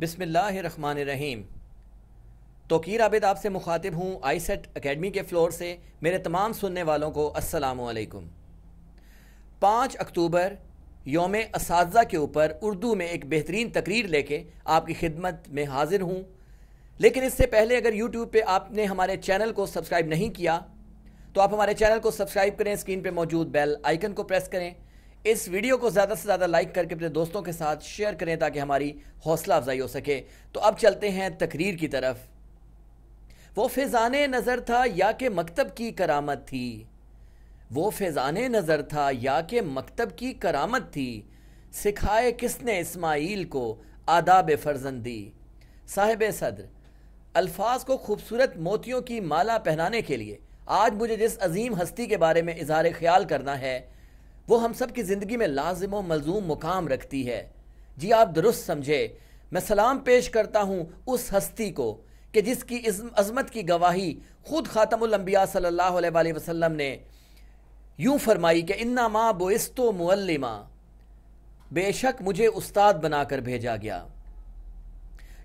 बिसमीम तोकीर आबिद आपसे मुखातिब हूँ आई सेट अकेडमी के फ़्लोर से मेरे तमाम सुनने वालों को असलकुम पाँच अक्टूबर योम इस के ऊपर उर्दू में एक बेहतरीन तकरीर लेके आपकी खिदमत में हाजिर हूँ लेकिन इससे पहले अगर यूट्यूब पे आपने हमारे चैनल को सब्सक्राइब नहीं किया तो आप हमारे चैनल को सब्सक्राइब करें स्क्रीन पे मौजूद बेल आइकन को प्रेस करें इस वीडियो को ज़्यादा से ज़्यादा लाइक करके अपने दोस्तों के साथ शेयर करें ताकि हमारी हौसला अफजाई हो सके तो अब चलते हैं तकरीर की तरफ वो फिजाने नज़र था या के मकतब की करामत थी वो फिजाने नज़र था या के मकतब की करामत थी सिखाए किसने इस्माइल को आदाब फर्जंदी साहेब सदर अल्फाज को खूबसूरत मोतियों की माला पहनाने के लिए आज मुझे जिस अजीम हस्ती के बारे में इजहार ख्याल करना है वो हम सब की ज़िंदगी में लाजिम व मलजूम मुकाम रखती है जी आप दुरुस्त समझे मैं सलाम पेश करता हूँ उस हस्ती को कि जिसकी अजमत की गवाही खुद ख़ातमबिया सल्ला वसम ने यूं फरमाई कि इन्ना माँ बोस्तो मुल्लिमा बेशक मुझे उस्ताद बनाकर भेजा गया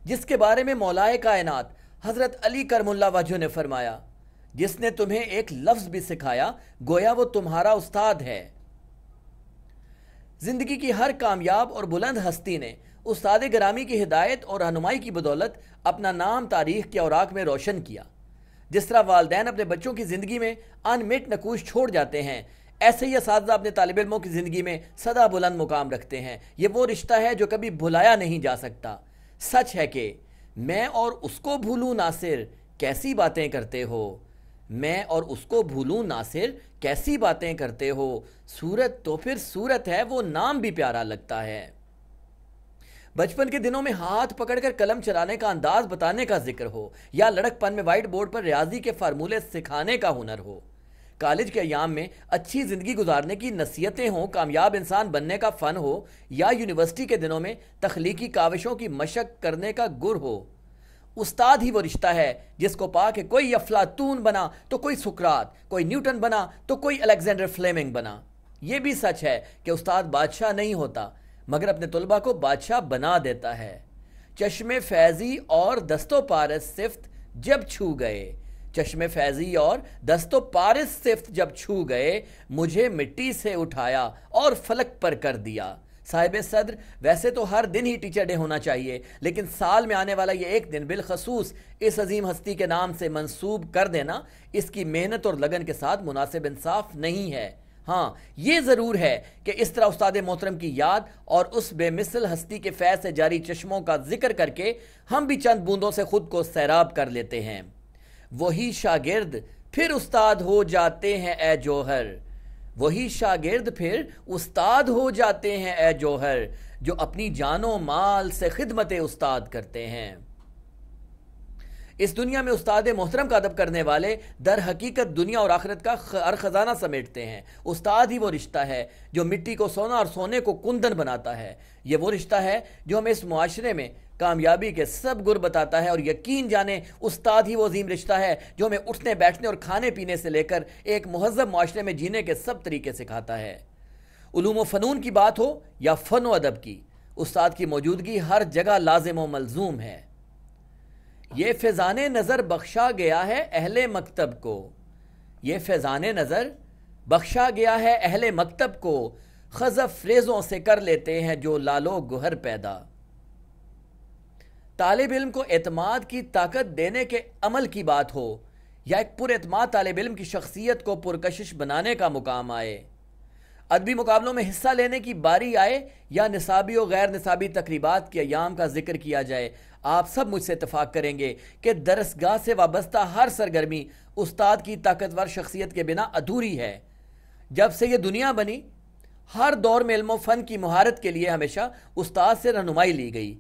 जिसके बारे में मौलाए कायनात हज़रत अली करमुल्ला वजह ने फरमाया जिसने तुम्हें एक लफ्ज़ भी सिखाया गोया वो तुम्हारा उस्ताद है ज़िंदगी की हर कामयाब और बुलंद हस्ती ने उस्ताद ग्रामी की हिदायत और रहनुमाई की बदौलत अपना नाम तारीख के औराक में रोशन किया जिस तरह वालदेन अपने बच्चों की ज़िंदगी में अनमिट नकूश छोड़ जाते हैं ऐसे ही इस अपने तालब इलमों की ज़िंदगी में सदा बुलंद मुकाम रखते हैं ये वो रिश्ता है जो कभी भुलाया नहीं जा सकता सच है कि मैं और उसको भूलूँ नासिर कैसी बातें करते हो मैं और उसको भूलूं नासिर कैसी बातें करते हो सूरत तो फिर सूरत है वो नाम भी प्यारा लगता है बचपन के दिनों में हाथ पकड़कर कलम चलाने का अंदाज बताने का जिक्र हो या लड़कपन में वाइट बोर्ड पर रियाजी के फार्मूले सिखाने का हुनर हो कॉलेज के अयाम में अच्छी ज़िंदगी गुजारने की नसीहतें हों कामयाब इंसान बनने का फ़न हो या यूनिवर्सिटी के दिनों में तख्लीकी काविशों की मशक करने का गुर हो उस्ताद ही वो रिश्ता है जिसको पा के कोई अफलातून बना तो कोई सुकरात कोई न्यूटन बना तो कोई अलेक्जेंडर फ्लेमिंग बना ये भी सच है कि उस्ताद बादशाह नहीं होता मगर अपने तलबा को बादशाह बना देता है चश्मे फैजी और दस्तो पारस सिफ्त जब छू गए चश्मे फैजी और दस्तो पारस सिफ्त जब छू गए मुझे मिट्टी से उठाया और फलक पर कर दिया साहिब सदर वैसे तो हर दिन ही टीचर डे होना चाहिए लेकिन साल में आने वाला ये एक दिन बिलखसूस इस अजीम हस्ती के नाम से मंसूब कर देना इसकी मेहनत और लगन के साथ मुनासिब इंसाफ नहीं है हाँ ये ज़रूर है कि इस तरह उस्ताद मोहतरम की याद और उस बेमिसल हस्ती के फैज से जारी चश्मों का जिक्र करके हम भी चंद बूंदों से खुद को सैराब कर लेते हैं वही शागिर्द फिर उस्ताद हो जाते हैं ए जौहर वही शागिर्द फिर उस्ताद हो जाते हैं ए जौहर जो अपनी जानो माल से खिदमत उस्ताद करते हैं इस दुनिया में उस्ताद मोहतरम का अदब करने वाले दर हकीकत दुनिया और आखिरत का हर खजाना समेटते हैं उस्ताद ही वो रिश्ता है जो मिट्टी को सोना और सोने को कुंदन बनाता है ये वो रिश्ता है जो हमें इस मुआरे में कामयाबी के सब गुर बताता है और यकीन जाने उस्ताद ही वो अजीम रिश्ता है जो हमें उठने बैठने और खाने पीने से लेकर एक महजब माशरे में जीने के सब तरीके सिखाता है ूम फ़नून की बात हो या फ़न व अदब की उस्ताद की मौजूदगी हर जगह लाजम व मलजूम है ये फैज़ान नज़र बख्शा गया है अहल मकतब को ये फैज़ान नज़र बख्शा गया है अहल मकतब को खजफ फ्रेज़ों से कर लेते हैं जो लालो गुहर पैदा तालब इम को अतमाद की ताकत देने के अमल की बात हो या एक पुरमाद तालब इम की शख्सियत को पुरकशिश बनाने का मुकाम आए अदबी मुकाबलों में हिस्सा लेने की बारी आए या नसाबी और गैर नसाबी तकरीबा के अयाम का जिक्र किया जाए आप सब मुझसे इतफाक़ करेंगे कि दरसगाह से वाबस्ता हर सरगर्मी उस्ताद की ताकतवर शख्सियत के बिना अधूरी है जब से यह दुनिया बनी हर दौर में इल्म फ़न की महारत के लिए हमेशा उस्ताद से रहनुमाई ली गई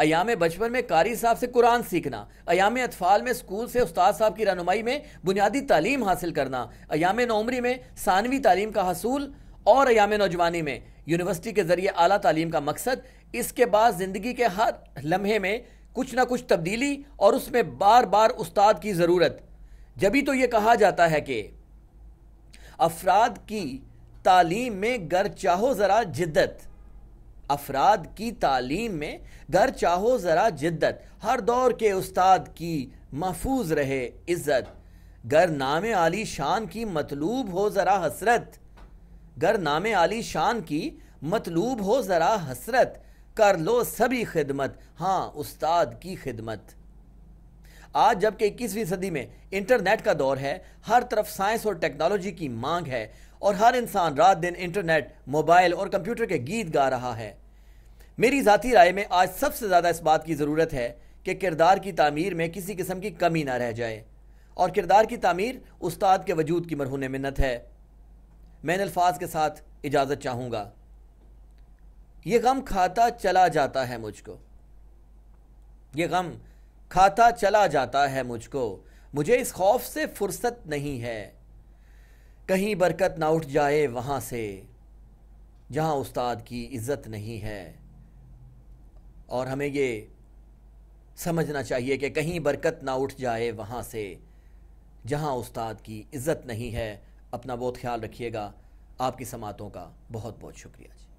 अयाम बचपन में कारी साहब से कुरान सीखना अयाम अतफाल में स्कूल से उस्ताद साहब की रहनुमाई में बुनियादी तालीम हासिल करना अयाम नौमरी में सानवी तालीम का हसूल और अयाम नौजवानी में यूनिवर्सिटी के ज़रिए अली तालीम का मकसद इसके बाद ज़िंदगी के हर लम्हे में कुछ ना कुछ तब्दीली और उसमें बार बार उस्ताद की ज़रूरत भी तो ये कहा जाता है कि अफराद की तालीम में गर चाहो ज़रा जिद्दत अफराद की तालीम में गर चाहो ज़रा जिद्दत हर दौर के उस्ताद की महफूज रहे इज़्ज़त गर नाम आली शान की मतलूब हो ज़रा हसरत गर नाम आली शान की मतलूब हो ज़रा हसरत कर लो सभी खिदमत हाँ उस्ताद की खिदमत आज जबकि इक्कीसवीं सदी में इंटरनेट का दौर है हर तरफ साइंस और टेक्नोलॉजी की मांग है और हर इंसान रात दिन इंटरनेट मोबाइल और कंप्यूटर के गीत गा रहा है मेरी ज़ाती राय में आज सबसे ज़्यादा इस बात की ज़रूरत है कि किरदार की तमीर में किसी किस्म की कमी ना रह जाए और किरदार की तमीर उस्ताद के वजूद की मरहून मिन्नत है मैं अल्फाज के साथ इजाज़त चाहूँगा ये गम खाता चला जाता है मुझको ये गम खाता चला जाता है मुझको मुझे इस खौफ से फुर्सत नहीं है कहीं बरकत ना उठ जाए वहाँ से जहाँ उस्ताद की इज्जत नहीं है और हमें ये समझना चाहिए कि कहीं बरकत ना उठ जाए वहाँ से जहाँ उस्ताद की इज्जत नहीं है अपना बहुत ख्याल रखिएगा आपकी समातों का बहुत बहुत शुक्रिया जी